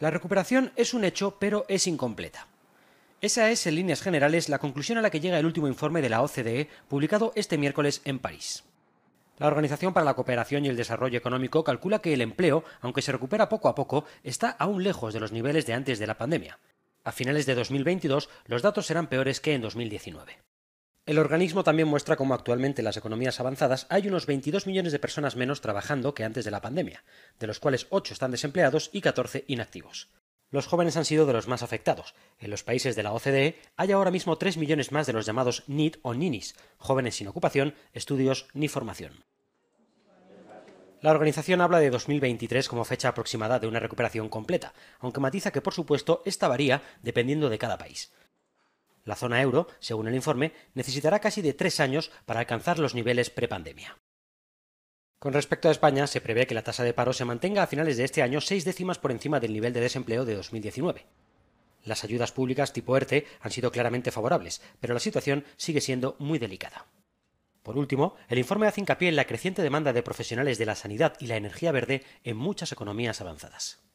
La recuperación es un hecho, pero es incompleta. Esa es, en líneas generales, la conclusión a la que llega el último informe de la OCDE, publicado este miércoles en París. La Organización para la Cooperación y el Desarrollo Económico calcula que el empleo, aunque se recupera poco a poco, está aún lejos de los niveles de antes de la pandemia. A finales de 2022, los datos serán peores que en 2019. El organismo también muestra cómo actualmente en las economías avanzadas hay unos 22 millones de personas menos trabajando que antes de la pandemia, de los cuales 8 están desempleados y 14 inactivos. Los jóvenes han sido de los más afectados. En los países de la OCDE hay ahora mismo 3 millones más de los llamados NIT o NINIs, jóvenes sin ocupación, estudios ni formación. La organización habla de 2023 como fecha aproximada de una recuperación completa, aunque matiza que por supuesto esta varía dependiendo de cada país. La zona euro, según el informe, necesitará casi de tres años para alcanzar los niveles prepandemia. Con respecto a España, se prevé que la tasa de paro se mantenga a finales de este año seis décimas por encima del nivel de desempleo de 2019. Las ayudas públicas tipo ERTE han sido claramente favorables, pero la situación sigue siendo muy delicada. Por último, el informe hace hincapié en la creciente demanda de profesionales de la sanidad y la energía verde en muchas economías avanzadas.